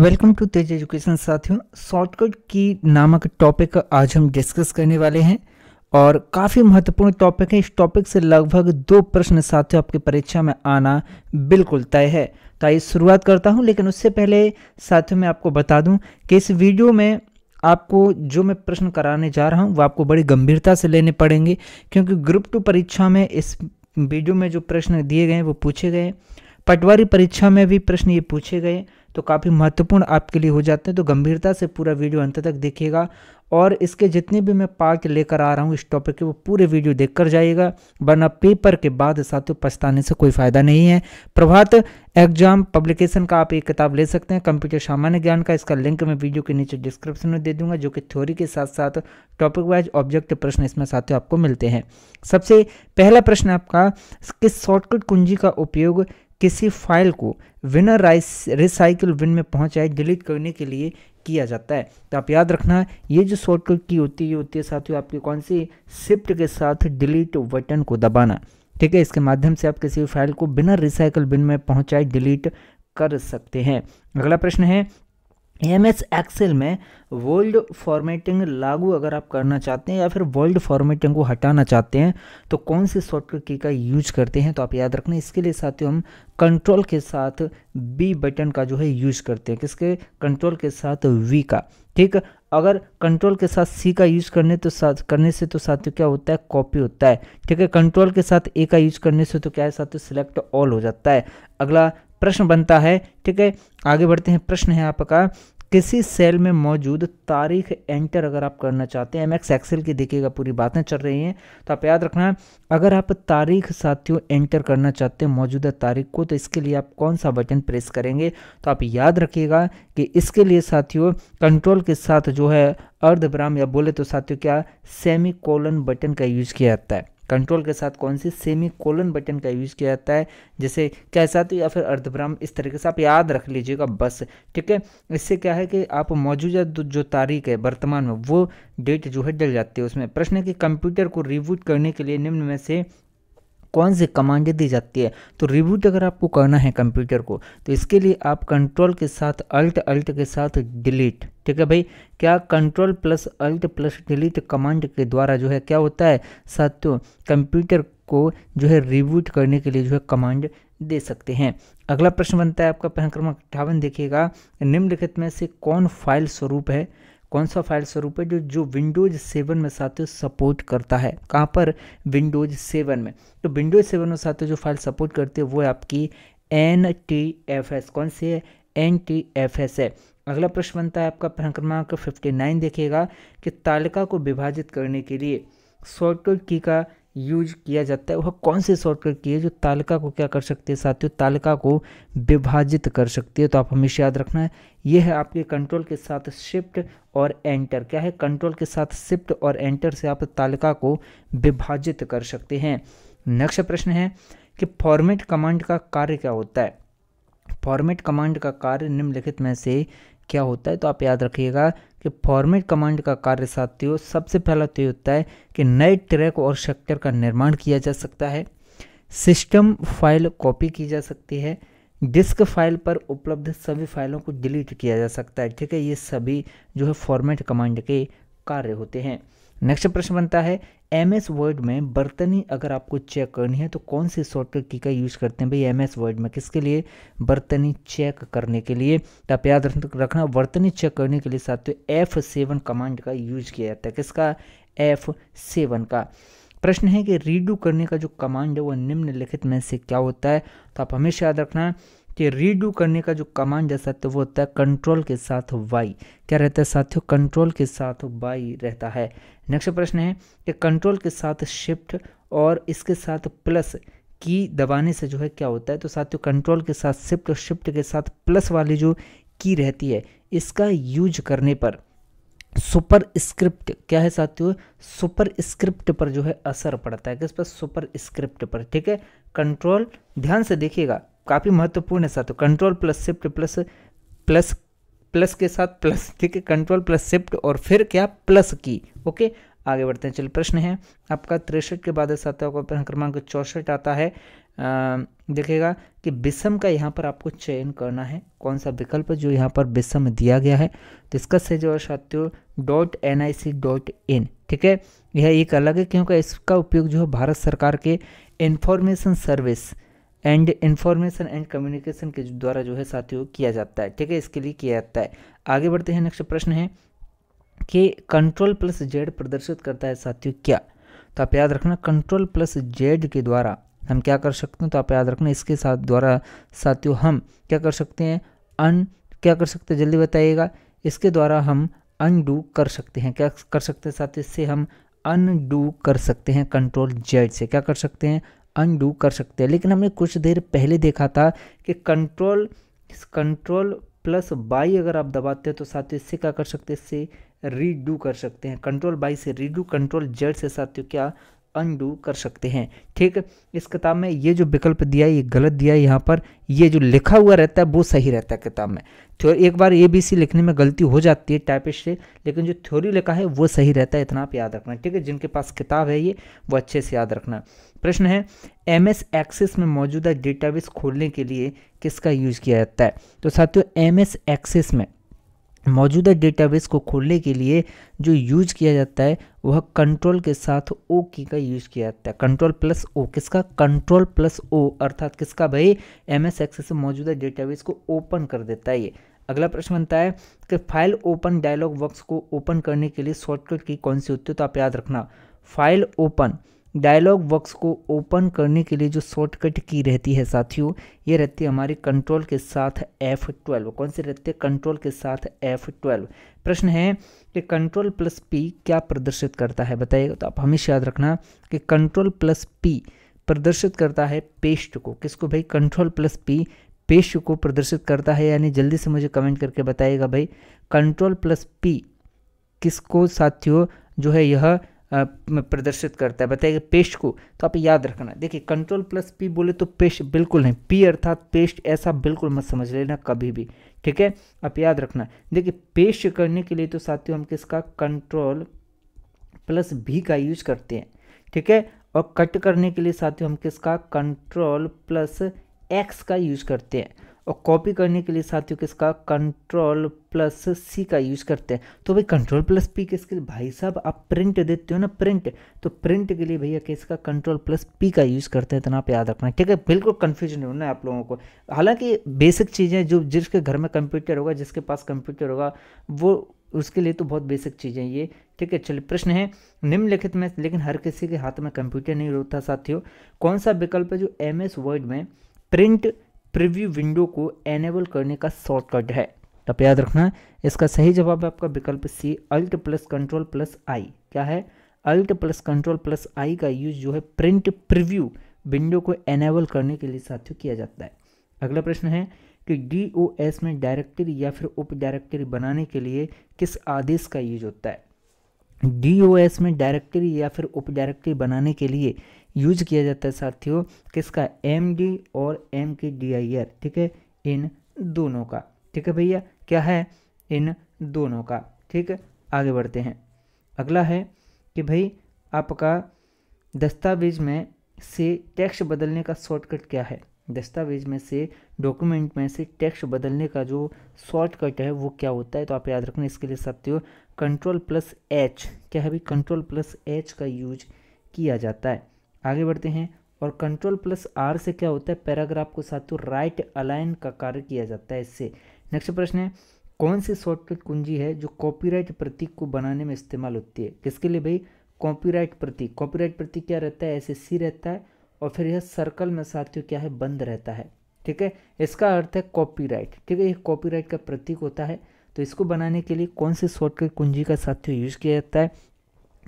welcome to Tej education साथियों shortcut की नामक टॉपिक आज हम डिस्कस करने वाले हैं और काफ़ी महत्वपूर्ण टॉपिक है इस टॉपिक से लगभग दो प्रश्न साथियों आपकी परीक्षा में आना बिल्कुल तय है तो आइए शुरुआत करता हूं लेकिन उससे पहले साथियों मैं आपको बता दूं कि इस वीडियो में आपको जो मैं प्रश्न कराने जा रहा हूँ वो आपको बड़ी गंभीरता से लेने पड़ेंगे क्योंकि ग्रुप टू परीक्षा में इस वीडियो में जो प्रश्न दिए गए वो पूछे गए पटवारी परीक्षा में भी प्रश्न ये पूछे गए तो काफ़ी महत्वपूर्ण आपके लिए हो जाते हैं तो गंभीरता से पूरा वीडियो अंत तक देखिएगा और इसके जितने भी मैं पार्ट लेकर आ रहा हूँ इस टॉपिक के वो पूरे वीडियो देख कर जाइएगा वरना पेपर के बाद साथियों पछताने से कोई फ़ायदा नहीं है प्रभात एग्जाम पब्लिकेशन का आप एक किताब ले सकते हैं कंप्यूटर सामान्य ज्ञान का इसका लिंक मैं वीडियो के नीचे डिस्क्रिप्शन में दे दूंगा जो कि थ्योरी के साथ साथ टॉपिक वाइज ऑब्जेक्ट प्रश्न इसमें साथियों आपको मिलते हैं सबसे पहला प्रश्न आपका किस शॉर्टकट कुंजी का उपयोग किसी फाइल को विनर रिसाइकिल विन में पहुंचाए डिलीट करने के लिए किया जाता है तो आप याद रखना ये जो शॉर्टकट की होती है होती है साथियों आपके कौन सी शिफ्ट के साथ डिलीट बटन को दबाना ठीक है इसके माध्यम से आप किसी फाइल को बिना रिसाइकल बिन में पहुंचाए डिलीट कर सकते हैं अगला प्रश्न है एम एस एक्सेल में वर्ल्ड फॉर्मेटिंग लागू अगर आप करना चाहते हैं या फिर वर्ल्ड फॉर्मेटिंग को हटाना चाहते हैं तो कौन से शॉर्टकट की का यूज करते हैं तो आप याद रखना इसके लिए साथियों हम कंट्रोल के साथ बी बटन का जो है यूज करते हैं किसके कंट्रोल के साथ वी का ठीक अगर कंट्रोल के साथ सी का यूज करने तो साथ करने से तो साथियों क्या होता है कॉपी होता है ठीक है कंट्रोल के साथ ए का यूज करने से तो क्या है साथियों सिलेक्ट ऑल हो जाता है अगला प्रश्न बनता है ठीक है आगे बढ़ते हैं प्रश्न है आपका किसी सेल में मौजूद तारीख एंटर अगर आप करना चाहते हैं एम एक्स एक्सेल की देखिएगा पूरी बातें चल रही हैं तो आप याद रखना अगर आप तारीख साथियों एंटर करना चाहते हैं मौजूदा तारीख को तो इसके लिए आप कौन सा बटन प्रेस करेंगे तो आप याद रखिएगा कि इसके लिए साथियों कंट्रोल के साथ जो है अर्धब्राम या बोले तो साथियों क्या सेमी कोलन बटन का यूज़ किया जाता है कंट्रोल के साथ कौन सी सेमी कोलन बटन का यूज़ किया जाता है जैसे कैसा तो या फिर अर्धभ्रम इस तरीके से आप याद रख लीजिएगा बस ठीक है इससे क्या है कि आप मौजूदा जो तारीख है वर्तमान में वो डेट जो है डल जाती है उसमें प्रश्न है कि कंप्यूटर को रिबूट करने के लिए निम्न में से कौन सी कमांडें दी जाती है तो रिबूट अगर आपको करना है कंप्यूटर को तो इसके लिए आप कंट्रोल के साथ अल्ट अल्ट के साथ डिलीट ठीक है भाई क्या control plus alt plus delete command के द्वारा जो है क्या होता है साथियों कंप्यूटर को जो है रिबूट करने के लिए जो है कमांड दे सकते हैं अगला प्रश्न बनता है आपका प्रश्न क्रमांक अट्ठावन देखिएगा निम्नलिखित में से कौन फाइल स्वरूप है कौन सा फाइल स्वरूप है जो जो विंडोज सेवन में साथियों सपोर्ट करता है कहाँ पर विंडोज सेवन में तो विंडोज सेवन में साथियों जो फाइल सपोर्ट करती है वो है आपकी एन टी एफ एस कौन सी है एन टी एफ एस है अगला प्रश्न बनता है आपका प्रश्न क्रमांक फिफ्टी नाइन देखिएगा कि तालिका को विभाजित करने के लिए शॉर्टकट की का यूज किया जाता है वह कौन से शॉर्टकट की है जो तालिका को क्या कर सकती है साथियों तालिका को विभाजित कर सकती है तो आप हमेशा याद रखना है यह है आपके कंट्रोल के साथ शिफ्ट और एंटर क्या है कंट्रोल के साथ शिफ्ट और एंटर से आप तालिका को विभाजित कर सकते हैं नेक्स्ट प्रश्न है कि फॉर्मेट कमांड का कार्य क्या होता है फॉर्मेट कमांड का कार्य निम्नलिखित में से क्या होता है तो आप याद रखिएगा कि फॉर्मेट कमांड का कार्य साथियों सबसे पहला तो ये होता है कि नए ट्रैक और स्ट्रक्चर का निर्माण किया जा सकता है सिस्टम फाइल कॉपी की जा सकती है डिस्क फाइल पर उपलब्ध सभी फाइलों को डिलीट किया जा सकता है ठीक है ये सभी जो है फॉर्मेट कमांड के कार्य होते हैं नेक्स्ट प्रश्न बनता है एम एस वर्ड में बर्तनी अगर आपको चेक करनी है तो कौन सी शॉर्टकट की का यूज़ करते हैं भाई एम एस वर्ड में किसके लिए बर्तनी चेक करने के लिए तो आप याद रखना बर्तनी चेक करने के लिए साथियों एफ सेवन कमांड का यूज किया जाता है किसका एफ सेवन का प्रश्न है कि रीडू करने का जो कमांड है वो निम्नलिखित में से क्या होता है तो आप हमेशा याद रखना कि रीडू करने का जो कमांड है साथियों वो होता है कंट्रोल के साथ वाई क्या रहता है साथियों कंट्रोल के साथ वाई रहता है नेक्स्ट प्रश्न है कि कंट्रोल के साथ शिफ्ट और इसके साथ प्लस की दबाने से जो है क्या होता है तो साथियों कंट्रोल के साथ शिफ्ट और शिफ्ट के साथ प्लस वाली जो की रहती है इसका यूज करने पर सुपर स्क्रिप्ट क्या है साथियों सुपर स्क्रिप्ट पर जो है असर पड़ता है किस पर सुपर स्क्रिप्ट पर ठीक है कंट्रोल ध्यान से देखिएगा काफ़ी महत्वपूर्ण है साथ control plus shift plus plus plus के साथ प्लस ठीक है कंट्रोल प्लस शिफ्ट और फिर क्या प्लस की ओके आगे बढ़ते हैं चलिए प्रश्न है आपका तिरसठ के बाद साथ प्रश्न क्रमांक चौसठ आता है देखिएगा कि विषम का यहाँ पर आपको चयन करना है कौन सा विकल्प जो यहाँ पर विषम दिया गया है तो इसका से जो साथियों dot N I C dot in ठीक है यह एक अलग है क्योंकि इसका उपयोग जो है भारत सरकार के information service and information and communication के द्वारा जो है साथियों किया जाता है ठीक है इसके लिए किया जाता है आगे बढ़ते हैं नेक्स्ट प्रश्न है कि कंट्रोल प्लस जेड प्रदर्शित करता है साथियों क्या तो आप याद रखना कंट्रोल प्लस जेड के द्वारा हम क्या कर सकते हैं तो आप याद रखना इसके साथ द्वारा साथियों हम क्या कर सकते हैं अन क्या कर सकते हैं जल्दी बताइएगा इसके द्वारा हम अनडू कर सकते हैं क्या कर सकते हैं साथियों इससे हम अनडू कर सकते हैं कंट्रोल जेड से क्या कर सकते हैं अनडू कर सकते हैं लेकिन हमने कुछ देर पहले देखा था कि कंट्रोल कंट्रोल प्लस बाई अगर आप दबाते हैं तो साथियों इससे क्या कर सकते हैं इससे रीडू कर सकते हैं कंट्रोल बाई से रीडू कंट्रोल जेड से साथियों क्या अनडू कर सकते हैं ठीक इस किताब में ये जो विकल्प दिया है ये गलत दिया है यहाँ पर ये जो लिखा हुआ रहता है वो सही रहता है किताब में तो एक बार ए बी सी लिखने में गलती हो जाती है टाइपिस्ट से लेकिन जो थ्योरी लिखा है वो सही रहता है इतना आप याद रखना ठीक है जिनके पास किताब है ये वो अच्छे से याद रखना प्रश्न है एम एस एक्सेस में मौजूदा डेटाबेस खोलने के लिए किसका यूज़ किया जाता है तो साथियों एम एस एक्सेस में मौजूदा डेटाबेस को खोलने के लिए जो यूज किया जाता है वह कंट्रोल के साथ ओ की का यूज किया जाता है कंट्रोल प्लस ओ किसका कंट्रोल प्लस ओ अर्थात किसका भाई एम एस एक्सेस से मौजूदा डेटाबेस को ओपन कर देता है ये अगला प्रश्न बनता है कि फाइल ओपन डायलॉग बॉक्स को ओपन करने के लिए शॉर्टकट की कौन सी होती है तो आप याद रखना फाइल ओपन डायलॉग बॉक्स को ओपन करने के लिए जो शॉर्टकट की रहती है साथियों ये रहती है हमारी कंट्रोल के साथ F12 कौन सी रहती है कंट्रोल के साथ F12 प्रश्न है कि कंट्रोल प्लस पी क्या प्रदर्शित करता है बताइएगा तो आप हमेशा याद रखना कि कंट्रोल प्लस पी प्रदर्शित करता है पेस्ट को किसको भाई कंट्रोल प्लस पी पेस्ट को प्रदर्शित करता है यानी जल्दी से मुझे कमेंट करके बताइएगा भाई कंट्रोल प्लस पी किसको साथियों जो है यह प्रदर्शित करता है बताइए पेस्ट को तो आप याद रखना देखिए कंट्रोल प्लस पी बोले तो पेस्ट बिल्कुल नहीं पी अर्थात पेस्ट ऐसा बिल्कुल मत समझ लेना कभी भी ठीक है आप याद रखना देखिए पेस्ट करने के लिए तो साथियों हम किसका कंट्रोल प्लस भी का यूज करते हैं ठीक है और कट करने के लिए साथियों हम किसका कंट्रोल प्लस एक्स का यूज करते हैं और कॉपी करने के लिए साथियों किसका कंट्रोल प्लस सी का यूज़ करते हैं तो भाई कंट्रोल प्लस पी किसके लिए भाई साहब आप प्रिंट देते हो ना प्रिंट तो प्रिंट के लिए भैया किसका कंट्रोल प्लस पी का यूज़ करते हैं इतना आप याद रखना ठीक है बिल्कुल कन्फ्यूजन नहीं होना है आप लोगों को हालांकि बेसिक चीज़ें जो जिसके घर में कंप्यूटर होगा जिसके पास कंप्यूटर होगा वो उसके लिए तो बहुत बेसिक चीज़ें ये ठीक है चलिए प्रश्न है निम्नलिखित में लेकिन हर किसी के हाथ में कंप्यूटर नहीं होता साथियों कौन सा विकल्प है जो एम एस वर्ड में प्रिंट प्रीव्यू विंडो को एनेबल करने का शॉर्टकट है तब याद रखना इसका सही जवाब है आपका विकल्प C alt plus control plus I क्या है alt plus control plus I का यूज जो है प्रिंट प्रिव्यू विंडो को एनेबल करने के लिए साथियों किया जाता है अगला प्रश्न है कि डी ओ एस में डायरेक्टरी या फिर उप डायरेक्टरी बनाने के लिए किस आदेश का यूज होता है डी ओ एस में डायरेक्टरी या फिर उप डायरेक्टरी बनाने के लिए यूज किया जाता है साथियों किसका एम डी और M K D I R ठीक है इन दोनों का ठीक है भैया क्या है इन दोनों का ठीक है आगे बढ़ते हैं अगला है कि भाई आपका दस्तावेज में से टैक्स बदलने का शॉर्टकट क्या है दस्तावेज में से डॉक्यूमेंट में से टैक्स बदलने का जो शॉर्टकट है वो क्या होता है तो आप याद रखना इसके लिए साथियों कंट्रोल प्लस एच क्या है भाई कंट्रोल प्लस एच का यूज किया जाता है आगे बढ़ते हैं और कंट्रोल प्लस आर से क्या होता है पैराग्राफ को साथ राइट तो अलाइन का कार्य किया जाता है इससे नेक्स्ट प्रश्न है कौन सी शॉर्टकट कुंजी है जो कॉपीराइट प्रतीक को बनाने में इस्तेमाल होती है किसके लिए भाई कॉपीराइट प्रतीक कॉपीराइट प्रतीक क्या रहता है ऐसे सी रहता है और फिर यह सर्कल में साथियों क्या है बंद रहता है ठीक है इसका अर्थ है कॉपीराइट ठीक है ये कॉपीराइट का प्रतीक होता है तो इसको बनाने के लिए कौन से शॉर्टकट कुंजी का साथियों यूज किया जाता है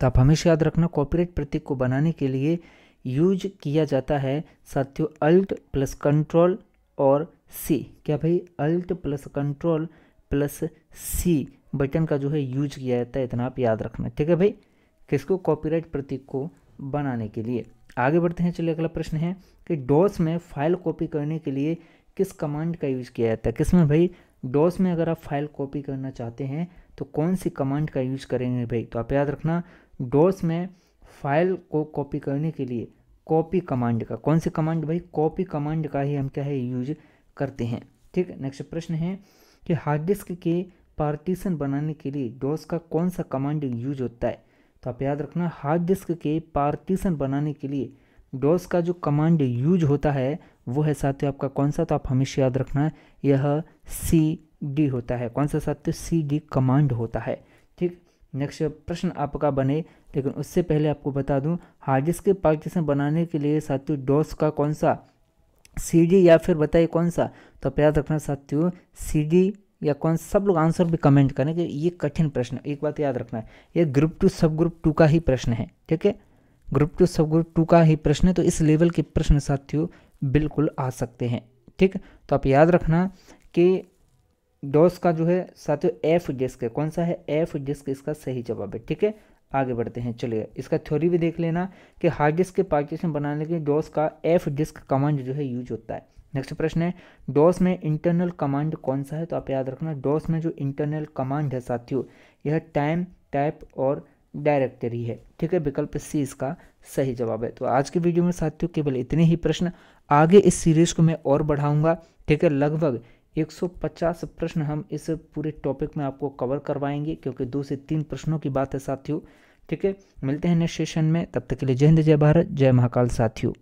तो आप हमेशा याद रखना कॉपीराइट प्रतीक को बनाने के लिए यूज किया जाता है साथियों अल्ट प्लस कंट्रोल और सी क्या भाई alt plus control plus C button का जो है यूज किया जाता है इतना आप याद रखना ठीक है भाई किसको कॉपीराइट प्रतीक को बनाने के लिए आगे बढ़ते हैं चलिए अगला प्रश्न है कि डॉस में फाइल कॉपी करने के लिए किस कमांड का यूज़ किया जाता है किस में भाई डॉस में अगर आप फाइल कॉपी करना चाहते हैं तो कौन सी कमांड का यूज करेंगे भाई तो आप याद रखना डॉस में फाइल को कॉपी करने के लिए कॉपी कमांड का कौन से कमांड भाई कॉपी कमांड का ही हम क्या है यूज करते हैं ठीक नेक्स्ट प्रश्न है कि हार्ड डिस्क के पार्टीशन बनाने के लिए डोस का कौन सा कमांड यूज होता है तो आप याद रखना हार्ड डिस्क के पार्टीशन बनाने के लिए डोस का जो कमांड यूज होता है वो है साथियों आपका कौन सा तो आप हमेशा याद रखना यह सी डी होता है कौन सा साथियों सी डी कमांड होता है ठीक नेक्स्ट प्रश्न आपका बने लेकिन उससे पहले आपको बता दूं हार्ड के पार्टीशन बनाने के लिए साथियों डोस का कौन सा सी या फिर बताइए कौन सा तो आप याद रखना साथियों सी या कौन सब लोग आंसर भी कमेंट करें कि ये कठिन प्रश्न एक बात याद रखना है ये group two sub group two का ही प्रश्न है ठीक है group two sub group two का ही प्रश्न है तो इस लेवल के प्रश्न साथियों बिल्कुल आ सकते हैं ठीक तो आप याद रखना कि डोस का जो है साथियों एफ डिस्क है कौन सा है एफ डिस्क इसका सही जवाब है ठीक है आगे बढ़ते हैं चलिए इसका थ्योरी भी देख लेना कि हार्ड डिस्क के पार्टीशन बनाने के लिए डोस का एफ डिस्क कमांड जो है यूज होता है नेक्स्ट प्रश्न है डोस में इंटरनल कमांड कौन सा है तो आप याद रखना डोस में जो इंटरनल कमांड है साथियों यह टाइम टाइप और डायरेक्टरी है ठीक है विकल्प सी इसका सही जवाब है तो आज की वीडियो में साथियों केवल इतने ही प्रश्न आगे इस सीरीज को मैं और बढ़ाऊंगा ठीक है लगभग 150 प्रश्न हम इस पूरे टॉपिक में आपको कवर करवाएंगे क्योंकि दो से तीन प्रश्नों की बात है साथियों ठीक है मिलते हैं नेक्स्ट सेशन में तब तक के लिए जय हिंद जय भारत जय महाकाल साथियों